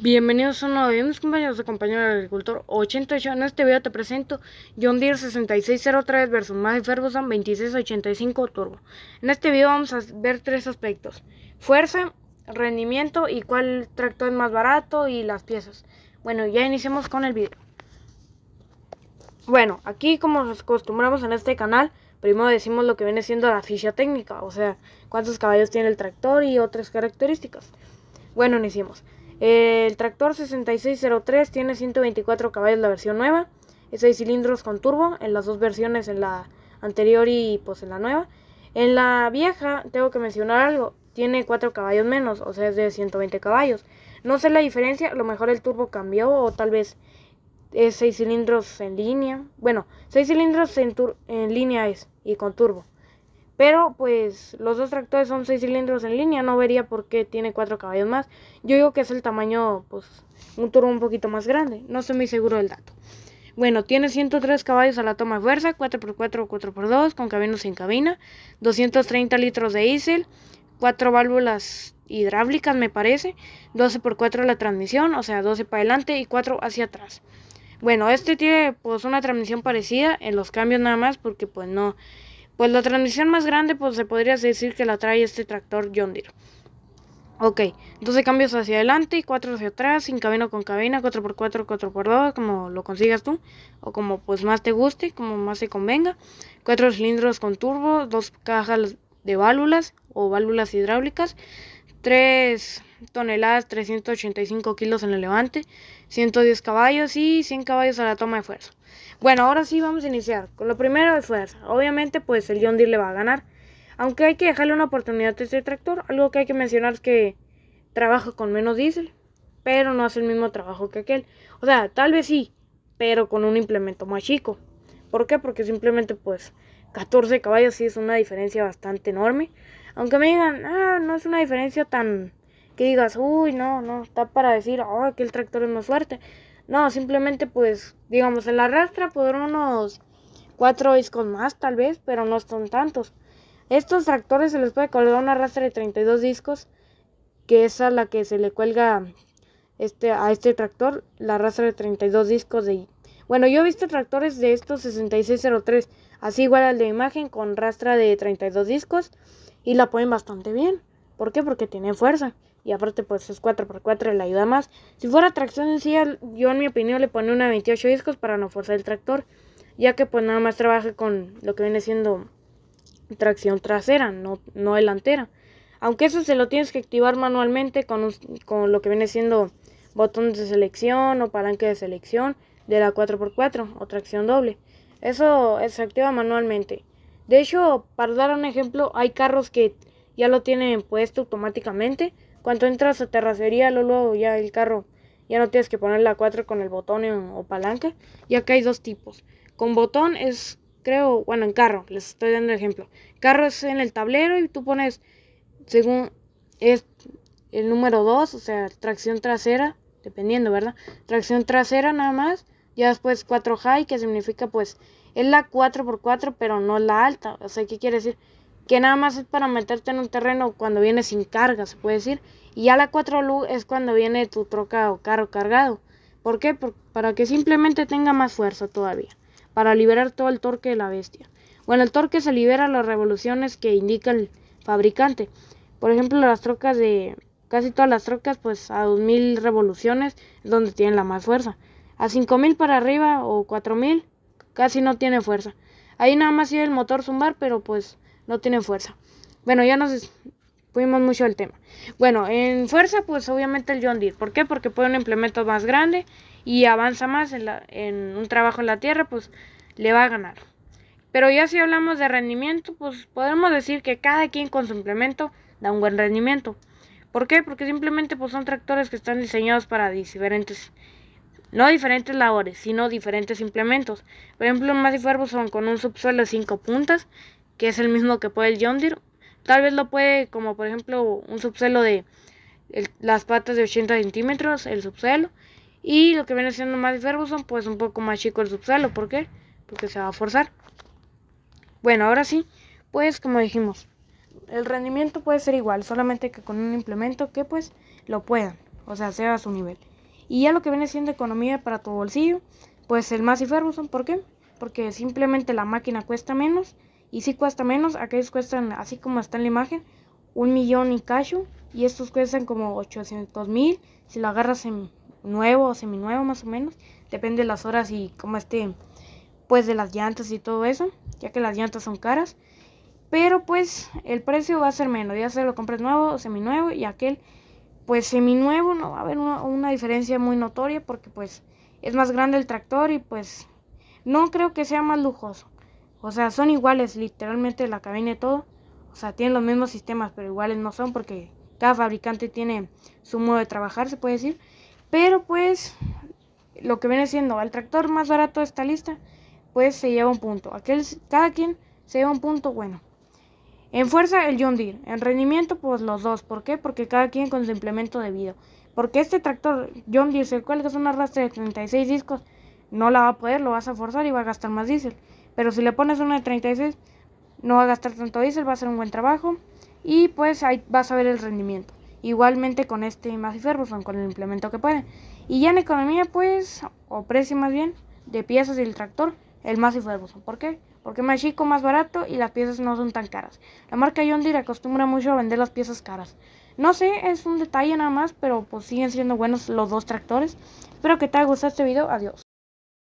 Bienvenidos a un nuevo video, mis compañeros de compañero del agricultor 88. En este video te presento John Deere 6603 versus Massey Ferguson 2685 Turbo. En este video vamos a ver tres aspectos: fuerza, rendimiento y cuál tractor es más barato y las piezas. Bueno, ya iniciamos con el video. Bueno, aquí como nos acostumbramos en este canal, primero decimos lo que viene siendo la ficha técnica, o sea, cuántos caballos tiene el tractor y otras características. Bueno, iniciamos. El tractor 6603 tiene 124 caballos la versión nueva, 6 cilindros con turbo en las dos versiones, en la anterior y pues en la nueva. En la vieja, tengo que mencionar algo, tiene 4 caballos menos, o sea es de 120 caballos. No sé la diferencia, a lo mejor el turbo cambió o tal vez es 6 cilindros en línea. Bueno, 6 cilindros en, en línea es y con turbo. Pero pues los dos tractores son 6 cilindros en línea, no vería por qué tiene 4 caballos más. Yo digo que es el tamaño, pues un turbo un poquito más grande, no estoy muy seguro del dato. Bueno, tiene 103 caballos a la toma de fuerza, 4x4 o 4x2, con cabina sin cabina, 230 litros de diésel, 4 válvulas hidráulicas me parece, 12x4 la transmisión, o sea 12 para adelante y 4 hacia atrás. Bueno, este tiene pues una transmisión parecida en los cambios nada más porque pues no pues la transmisión más grande, pues se podría decir que la trae este tractor John Deere. Ok, 12 cambios hacia adelante y 4 hacia atrás, sin cabina con cabina, 4x4, 4x2, como lo consigas tú, o como pues más te guste, como más te convenga. 4 cilindros con turbo, 2 cajas de válvulas o válvulas hidráulicas, 3 toneladas, 385 kilos en el levante, 110 caballos y 100 caballos a la toma de fuerza. Bueno, ahora sí vamos a iniciar. Con lo primero es fuerza. Obviamente, pues el John Deere le va a ganar. Aunque hay que dejarle una oportunidad a este tractor. Algo que hay que mencionar es que trabaja con menos diésel, pero no hace el mismo trabajo que aquel. O sea, tal vez sí, pero con un implemento más chico. ¿Por qué? Porque simplemente pues 14 caballos sí es una diferencia bastante enorme. Aunque me digan, ah, no es una diferencia tan que digas, uy, no, no, está para decir, oh, que el tractor es más fuerte. No, simplemente pues, digamos, en la rastra por unos cuatro discos más tal vez, pero no son tantos. Estos tractores se les puede colgar una rastra de 32 discos, que es a la que se le cuelga este, a este tractor, la rastra de 32 discos de... Bueno, yo he visto tractores de estos 6603, así igual al de imagen, con rastra de 32 discos, y la ponen bastante bien. ¿Por qué? Porque tienen fuerza. Y aparte, pues es 4x4, le ayuda más. Si fuera tracción sí, yo en mi opinión le pone una 28 discos para no forzar el tractor. Ya que pues nada más trabaja con lo que viene siendo tracción trasera, no, no delantera. Aunque eso se lo tienes que activar manualmente con, con lo que viene siendo botones de selección o palanque de selección de la 4x4 o tracción doble. Eso se activa manualmente. De hecho, para dar un ejemplo, hay carros que ya lo tienen puesto automáticamente. Cuando entras a terracería, luego ya el carro, ya no tienes que poner la 4 con el botón o, palanca. Y acá hay dos tipos. Con botón es, creo, bueno, en carro, les estoy dando el ejemplo. Carro es en el tablero y tú pones, según es el número 2, o sea, tracción trasera, dependiendo, ¿verdad? Tracción trasera nada más. Ya después 4 high, que significa pues, es la 4x4, pero no la alta. O sea, ¿qué quiere decir? que nada más es para meterte en un terreno cuando viene sin carga, se puede decir. Y ya la 4 lu es cuando viene tu troca o carro cargado. ¿Por qué? para que simplemente tenga más fuerza todavía, para liberar todo el torque de la bestia. Bueno, el torque se libera a las revoluciones que indica el fabricante. Por ejemplo, las trocas de casi todas las trocas pues a 2000 revoluciones es donde tienen la más fuerza. A 5000 para arriba o 4000 casi no tiene fuerza. Ahí nada más sigue el motor zumbar, pero pues no tienen fuerza. Bueno, ya nos fuimos mucho el tema. Bueno, en fuerza, pues obviamente el John Deere. ¿Por qué? Porque puede un implemento más grande y avanza más en, la, en un trabajo en la tierra, pues le va a ganar. Pero ya si hablamos de rendimiento, pues podemos decir que cada quien con su implemento da un buen rendimiento. ¿Por qué? Porque simplemente pues, son tractores que están diseñados para diferentes, no diferentes labores, sino diferentes implementos. Por ejemplo, más y son con un subsuelo de 5 puntas que es el mismo que puede el John Tal vez lo puede, como por ejemplo, un subsuelo de las patas de 80 centímetros, el subsuelo. Y lo que viene siendo más Ferguson, pues un poco más chico el subsuelo. ¿Por qué? Porque se va a forzar. Bueno, ahora sí, pues como dijimos, el rendimiento puede ser igual, solamente que con un implemento que pues lo puedan, o sea, sea a su nivel. Y ya lo que viene siendo economía para tu bolsillo, pues el Massey Ferguson, ¿por qué? Porque simplemente la máquina cuesta menos y si cuesta menos, aquellos cuestan, así como está en la imagen, un millón y cacho. Y estos cuestan como 800 mil. Si lo agarras en nuevo o seminuevo más o menos. Depende de las horas y cómo esté, pues de las llantas y todo eso. Ya que las llantas son caras. Pero pues el precio va a ser menos. Ya sea lo compres nuevo o seminuevo. Y aquel, pues seminuevo no va a haber una diferencia muy notoria. Porque pues es más grande el tractor y pues no creo que sea más lujoso. O sea, son iguales literalmente la cabina y todo. O sea, tienen los mismos sistemas, pero iguales no son porque cada fabricante tiene su modo de trabajar, se puede decir. Pero pues lo que viene siendo el tractor más barato de esta lista, pues se lleva un punto. Aquel, cada quien se lleva un punto bueno. En fuerza el John Deere, en rendimiento pues los dos. ¿Por qué? Porque cada quien con su implemento debido. Porque este tractor John Deere, el cual es un arrastre de 36 discos, no la va a poder, lo vas a forzar y va a gastar más diésel. Pero si le pones una de 36, no va a gastar tanto diesel va a hacer un buen trabajo. Y pues ahí vas a ver el rendimiento. Igualmente con este Massey Ferguson, con el implemento que puede. Y ya en economía, pues, o precio más bien, de piezas del tractor, el Massey Ferguson. ¿Por qué? Porque más chico, más barato y las piezas no son tan caras. La marca Yondi le acostumbra mucho a vender las piezas caras. No sé, es un detalle nada más, pero pues siguen siendo buenos los dos tractores. Espero que te haya gustado este video. Adiós.